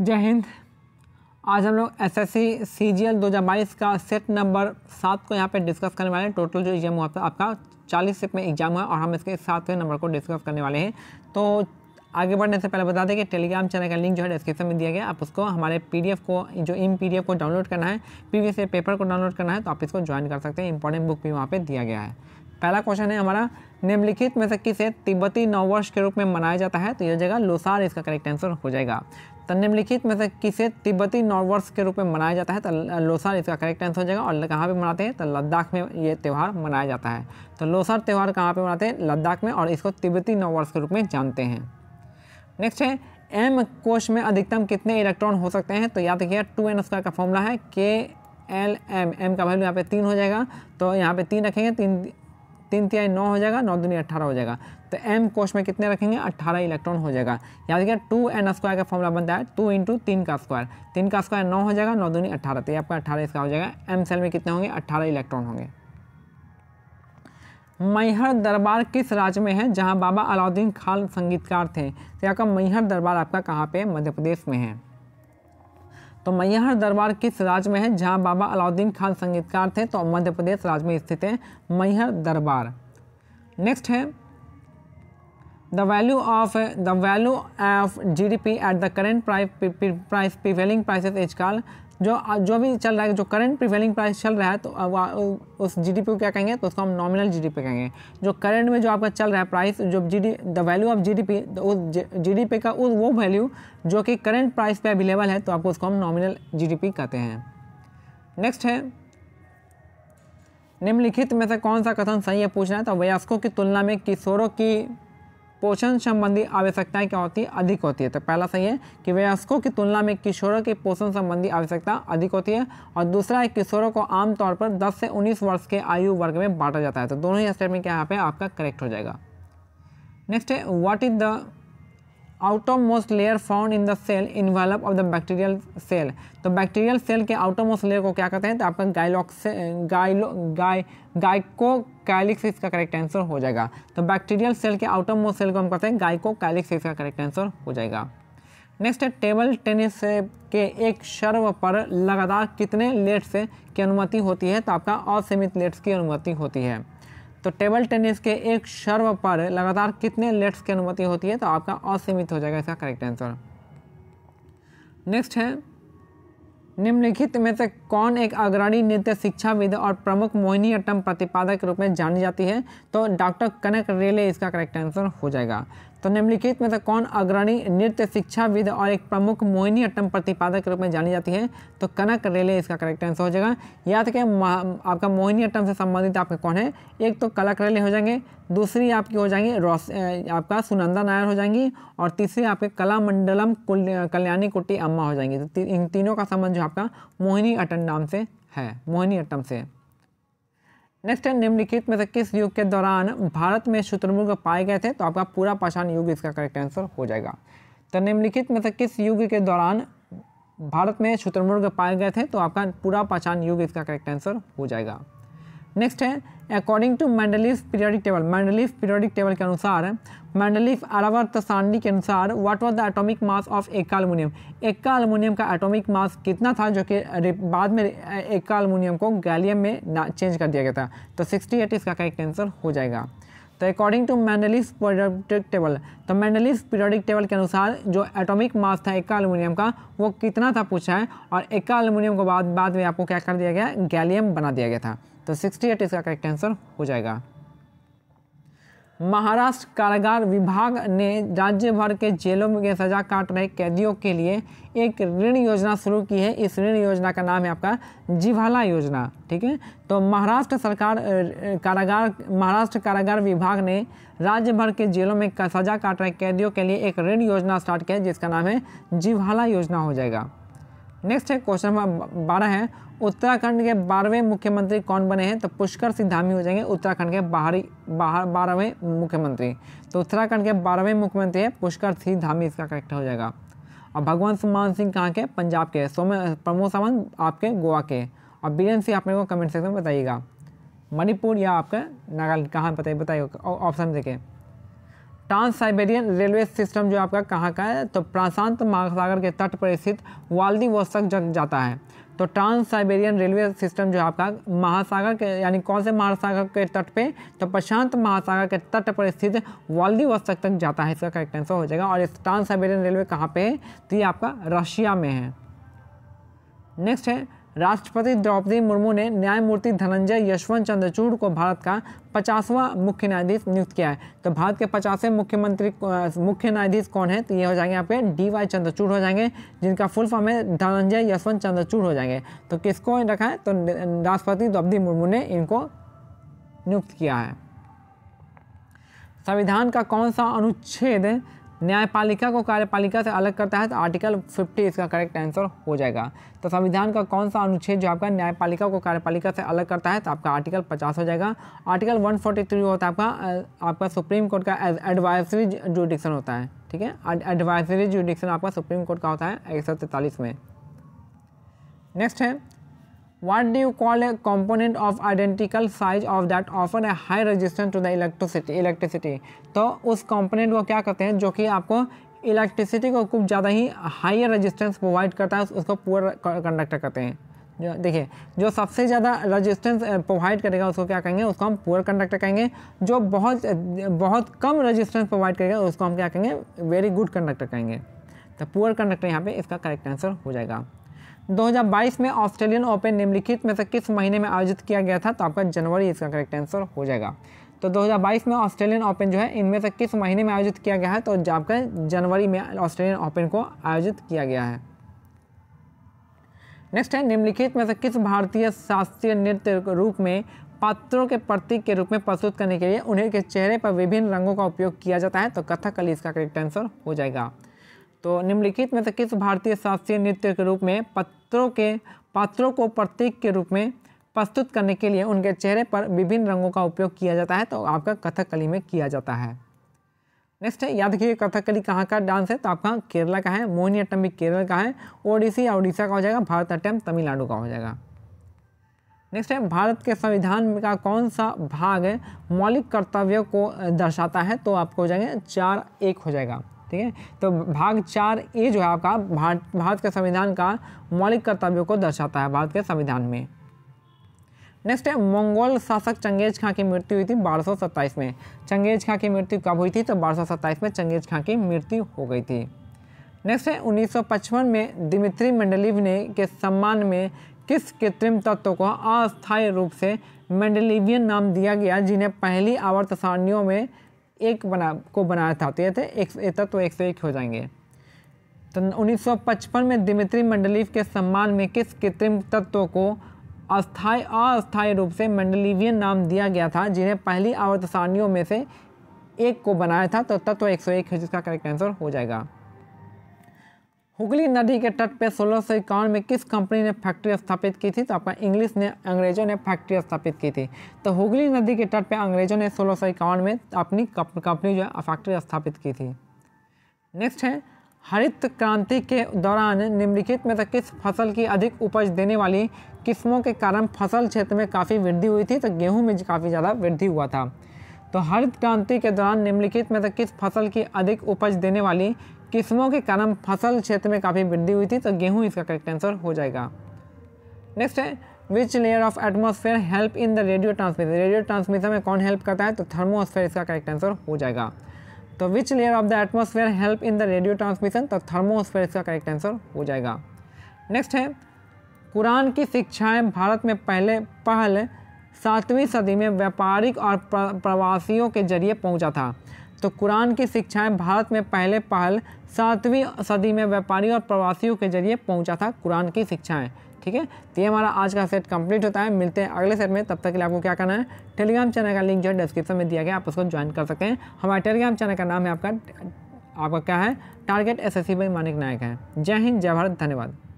जय हिंद आज हम लोग S S C C G L दो हज़ार बाईस का सेट नंबर सात को यहाँ पे डिस्कस करने वाले हैं टोटल जो एग्जाम हुआ था आपका चालीस सेट में एग्जाम हुआ और हम इसके सातवें नंबर को डिस्कस करने वाले हैं तो आगे बढ़ने से पहले बता दें कि टेलीग्राम चैनल का लिंक जो है डिस्क्रिप्शन में दिया गया आप उसको हमारे पीडीएफ को जो इन पीडीएफ को डाउनलोड करना है प्रीवियस वी पेपर को डाउनलोड करना है तो आप इसको ज्वाइन कर सकते हैं इंपॉर्टेंट बुक भी वहाँ पर दिया गया है पहला क्वेश्चन है हमारा निम्नलिखित में से किसे तिब्बती नववर्ष के रूप में मनाया जाता है तो यह जगह लोसार इसका करेक्ट आंसर हो जाएगा तो निम्नलिखित में से किसे तिब्बती नववर्ष के रूप में मनाया जाता है तो लोसर इसका करेक्ट आंसर हो जाएगा और कहाँ पे मनाते हैं तो लद्दाख में ये त्यौहार मनाया जाता है तो लोसर त्यौहार कहाँ पे मनाते हैं लद्दाख में और इसको तिब्बती नववर्ष के रूप में जानते हैं नेक्स्ट है एम कोश में अधिकतम कितने इलेक्ट्रॉन हो सकते हैं तो याद रखिए टू एन स्क्वायर का फॉर्मूला है के एल एम एम का वैल्यू यहाँ पे तीन हो जाएगा तो यहाँ पे तीन रखेंगे तीन तीन तिहाई नौ हो जाएगा नौ दुनिया अट्ठारह हो जाएगा तो एम कोश में कितने रखेंगे अट्ठारह इलेक्ट्रॉन हो जाएगा याद रखिए टू एन स्क्वायर का फॉर्मला बनता है टू इंटू तीन का स्क्वायर तीन का स्क्वायर नौ हो जाएगा नौ दुनिया अट्ठारह तो ये आपका अट्ठारह इसका हो जाएगा एम सेल में कितने होंगे अट्ठारह इलेक्ट्रॉन होंगे मैहर दरबार किस राज्य में है जहाँ बाबा अलाउद्दीन खान संगीतकार थे तो आपका मैहर दरबार आपका कहाँ पे मध्य प्रदेश में है तो मैहर दरबार किस राज्य में है जहाँ बाबा अलाउद्दीन खान संगीतकार थे तो मध्य प्रदेश राज्य में स्थित है मैहर दरबार नेक्स्ट है the value of the value of G D P at the current price price prevailing prices as काल जो जो भी चल रहा है जो करंट प्रिवेलिंग प्राइस चल रहा है तो उस जीडीपी को क्या कहेंगे तो उसको हम नॉमिनल जीडीपी कहेंगे जो करंट में जो आपका चल रहा है प्राइस जो GD the value of GDP तो उस जीडीपी का उस वो वैल्यू जो कि करंट प्राइस पे अवेलेबल है तो आपको उसको हम नॉमिनल जी कहते हैं नेक्स्ट है निम्नलिखित में से कौन सा कथन सही है पूछना है तो वयस्कों की तुलना में किशोरों की पोषण संबंधी आवश्यकताएं क्या होती है अधिक होती है तो पहला सही है कि वयस्कों की तुलना में किशोरों की पोषण संबंधी आवश्यकता अधिक होती है और दूसरा है किशोरों को आमतौर पर 10 से 19 वर्ष के आयु वर्ग में बांटा जाता है तो दोनों ही स्टेटमेंट क्या यहाँ पे आपका करेक्ट हो जाएगा नेक्स्ट है what is the outermost layer found in the cell envelope of the bacterial cell तो बैक्टीरियल सेल के आउटोमोस्ट लेयर को क्या कहते हैं तो आपका गाइलॉक्स गाइलो गाय गाइको कैलिक्स इसका करेक्ट आंसर हो जाएगा तो बैक्टीरियल सेल के आउटोमोस्ट सेल को हम कहते हैं गाइको कैलिक्स इसका करेक्ट आंसर हो जाएगा नेक्स्ट है टेबल टेनिस के एक शर्व पर लगातार कितने लेट्स की अनुमति होती है तो आपका असीमित लेट्स की अनुमति होती है तो टेबल टेनिस के एक शर्व पर लगातार कितने लेट्स की अनुमति होती है तो आपका असीमित हो जाएगा इसका करेक्ट आंसर नेक्स्ट है निम्नलिखित में से कौन एक अग्रणी नृत्य शिक्षाविद और प्रमुख मोहिनी अट्टम प्रतिपादक के रूप में जानी जाती है तो डॉक्टर कनक रेले इसका करेक्ट आंसर हो जाएगा तो निम्नलिखित में से कौन अग्रणी नृत्य शिक्षाविद और एक प्रमुख मोहिनी अट्टम प्रतिपादक के रूप में जानी जाती है तो कनक रेले इसका करेक्ट आंसर हो जाएगा याद क्या आपका मोहिनी अट्टम से संबंधित आपके कौन है एक तो कलक रेले हो जाएंगे दूसरी आपकी हो जाएंगी रोस आपका सुनंदा नायर हो जाएंगी और तीसरी आपके कला मंडलम कल्याणी कुट्टी अम्मा हो जाएंगी तो इन तीनों का संबंध जो आपका मोहिनी अट्टम नाम से है मोहिनी अट्टम से है नेक्स्ट है निम्नलिखित में से किस युग के दौरान भारत में शुतुरमुर्ग पाए गए थे तो आपका पूरा पाषाण युग इसका करेक्ट आंसर हो जाएगा तो निम्नलिखित में से किस युग के दौरान भारत में शुत्रमुर्ग पाए गए थे तो आपका पूरा पाषाण युग इसका करेक्ट आंसर हो जाएगा नेक्स्ट है according to Mendeleev periodic table Mendeleev periodic table के अनुसार मैंडलिफ अरावर तसानी के अनुसार what was the atomic mass of eka aluminium eka aluminium का एटॉमिक मास कितना था जो कि बाद में एक्का अलमुनियम को गैलियम में ना चेंज कर दिया गया था तो सिक्सटी एट इसका करेक्ट आंसर हो जाएगा तो according to Mendeleev's periodic table तो मैंडलिस पीरियोडिक टेबल के अनुसार जो एटॉमिक मास था एक्का एलुमिनियम का वो कितना था पूछा है और एक्का एलुमिनियम को बाद बाद में आपको क्या कर दिया गया गैलियम बना दिया गया था तो 68 इसका करेक्ट आंसर हो जाएगा महाराष्ट्र कारागार विभाग ने राज्य भर के जेलों में सजा काट रहे कैदियों के लिए एक ऋण योजना शुरू की है इस ऋण योजना का नाम है आपका जिवाला योजना ठीक है तो महाराष्ट्र सरकार कारागार महाराष्ट्र कारागार विभाग ने राज्य भर के जेलों में सजा काट रहे कैदियों के लिए एक ऋण योजना स्टार्ट किया जिसका नाम है जिवाला योजना हो जाएगा नेक्स्ट है क्वेश्चन नंबर बारह है उत्तराखंड के बारहवें मुख्यमंत्री कौन बने हैं तो पुष्कर सिंह धामी हो जाएंगे उत्तराखंड के बाहरी बाहर बारहवें मुख्यमंत्री तो उत्तराखंड के बारहवें मुख्यमंत्री है पुष्कर सिंह धामी इसका करेक्ट हो जाएगा और भगवंत सुमान सिंह कहाँ के पंजाब के सोम प्रमोद सावंत आपके गोवा के और बीरन सिंह आप मेरे को कमेंट सेक्शन में बताइएगा मणिपुर या आपका नागालैंड कहाँ बताइए बताइए ऑप्शन देखें ट्रांस साइबेरियन रेलवे सिस्टम जो आपका कहाँ का है तो प्रशांत महासागर के तट पर स्थित वाल्दी वोस्तक जग जाता है तो ट्रांस साइबेरियन रेलवे सिस्टम जो आपका महासागर के यानी कौन से महासागर के तट पे तो प्रशांत महासागर के तट पर स्थित वाल्दी वोस्तक तक जाता है इसका करेक्ट आंसर हो जाएगा और इस ट्रांस साइबेरियन रेलवे कहाँ पर है तो ये आपका रशिया में है नेक्स्ट है राष्ट्रपति द्रौपदी मुर्मू ने न्यायमूर्ति धनंजय यशवंत चंद्रचूड़ को भारत का पचासवां मुख्य न्यायाधीश नियुक्त किया है तो भारत के पचासवें मुख्यमंत्री मुख्य न्यायाधीश कौन है तो ये हो जाएंगे आपके डी वाई चंद्रचूड़ हो जाएंगे जिनका फुल फॉर्म है धनंजय यशवंत चंद्रचूड़ हो जाएंगे तो किसको रखा है तो राष्ट्रपति द्रौपदी मुर्मू ने इनको नियुक्त किया है संविधान का कौन सा अनुच्छेद न्यायपालिका को कार्यपालिका से अलग करता है तो आर्टिकल 50 इसका करेक्ट आंसर हो जाएगा तो संविधान का कौन सा अनुच्छेद जो आपका न्यायपालिका को कार्यपालिका से अलग करता है तो आपका आर्टिकल 50 हो जाएगा आर्टिकल 143 होता है आपका आपका सुप्रीम कोर्ट का एडवाइजरी जुडिक्शन होता है ठीक है एडवाइजरी जुडिक्शन आपका सुप्रीम कोर्ट का होता है एक में नेक्स्ट है What do you call a component of identical size of that offer a high resistance to the electricity electricity तो उस component को क्या करते हैं जो कि आपको इलेक्ट्रिसिटी को कुछ ज़्यादा ही हायर रजिस्टेंस प्रोवाइड करता है उसको पूरा कंडक्टर कहते हैं जो देखिए जो सबसे ज़्यादा रेजिस्टेंस प्रोवाइड करेगा उसको क्या कहेंगे उसको हम पुअर कंडक्टर कहेंगे जो बहुत बहुत कम रेजिस्टेंस प्रोवाइड करेगा उसको हम क्या कहेंगे वेरी गुड कंडक्टर कहेंगे तो पुअर कंडक्टर यहाँ पे इसका करेक्ट आंसर हो जाएगा 2022 में ऑस्ट्रेलियन ओपन निम्नलिखित में से किस महीने में आयोजित किया गया था तो आपका जनवरी इसका करेक्ट आंसर हो जाएगा तो 2022 में ऑस्ट्रेलियन ओपन जो है इनमें से किस महीने में आयोजित किया गया है तो आपका जनवरी में ऑस्ट्रेलियन ओपन को आयोजित किया गया है नेक्स्ट है निम्नलिखित में से किस भारतीय शास्त्रीय नृत्य रूप में पात्रों के प्रतीक के रूप में प्रस्तुत करने के लिए उन्हें के चेहरे पर विभिन्न रंगों का उपयोग किया जाता है तो कथकली इसका करेक्ट आंसर हो जाएगा तो निम्नलिखित में से किस भारतीय शास्त्रीय नृत्य के रूप में पत्रों के पात्रों को प्रतीक के रूप में प्रस्तुत करने के लिए उनके चेहरे पर विभिन्न रंगों का उपयोग किया जाता है तो आपका कथकली में किया जाता है नेक्स्ट है याद रखिए कथकली कहाँ का डांस है तो आपका केरला का है अट्टम भी केरल का है ओडिसी या उड़ीसा का हो जाएगा भारतनाट्यम तमिलनाडु का हो जाएगा नेक्स्ट है भारत के संविधान का कौन सा भाग मौलिक कर्तव्यों को दर्शाता है तो आपको हो जाएंगे चार एक हो जाएगा ठीक है तो भाग चार ए जो है आपका भारत भारत के संविधान का मौलिक कर्तव्यों को दर्शाता है भारत के संविधान में नेक्स्ट है मंगोल शासक चंगेज खां की मृत्यु हुई थी बारह में चंगेज खां की मृत्यु कब हुई थी तो बारह में चंगेज खां की मृत्यु हो गई थी नेक्स्ट है उन्नीस में दिमित्री मंडलीव ने के सम्मान में किस कृत्रिम तत्व को अस्थायी रूप से मंडलीवियन नाम दिया गया जिन्हें पहली आवर्त सारणियों में एक बना को बनाया था तो ये थे एक तत्व तो एक सौ एक हो जाएंगे तो 1955 में दिमित्री मंडलीव के सम्मान में किस कृत्रिम तत्व को अस्थायी अस्थायी रूप से मंडलीवियन नाम दिया गया था जिन्हें पहली आवर्त सारणियों में से एक को बनाया था तो तत्व एक सौ एक जिसका करेक्ट आंसर हो जाएगा हुगली नदी के तट पे सोलह सौ इक्यावन में किस कंपनी ने फैक्ट्री स्थापित की थी तो आपका इंग्लिश ने अंग्रेजों ने फैक्ट्री स्थापित की थी तो हुगली नदी के तट पे अंग्रेजों ने सोलह सौ इक्यावन में अपनी कंपनी जो है फैक्ट्री स्थापित की थी नेक्स्ट है हरित क्रांति के दौरान निम्नलिखित में से किस फसल की अधिक उपज देने वाली किस्मों के कारण फसल क्षेत्र में काफ़ी वृद्धि हुई थी तो गेहूँ में काफ़ी ज़्यादा वृद्धि हुआ था तो हरित क्रांति के दौरान निम्नलिखित में से किस फसल की अधिक उपज देने वाली किस्मों के कारण फसल क्षेत्र में काफ़ी वृद्धि हुई थी तो गेहूँ इसका करेक्ट आंसर हो जाएगा नेक्स्ट है which layer of atmosphere help in the radio transmission radio transmission में कौन हेल्प करता है तो थर्मोस्फेयर इसका करेक्ट आंसर हो जाएगा तो which layer of the atmosphere help in the radio transmission तो थर्मोस्फेयर इसका करेक्ट आंसर हो जाएगा नेक्स्ट है कुरान की शिक्षाएं भारत में पहले पहल सातवीं सदी में व्यापारिक और प्रवासियों के जरिए पहुंचा था तो कुरान की शिक्षाएं भारत में पहले पहल सातवीं सदी में व्यापारी और प्रवासियों के जरिए पहुंचा था कुरान की शिक्षाएं ठीक है तो ये हमारा आज का सेट कंप्लीट होता है मिलते हैं अगले सेट में तब तक के लिए आपको क्या करना है टेलीग्राम चैनल का लिंक जो है डिस्क्रिप्शन में दिया गया आप उसको ज्वाइन कर सकते हैं हमारे टेलीग्राम चैनल का नाम है आपका आपका क्या है target S S C by Manik Nayak है जय हिंद जय भारत धन्यवाद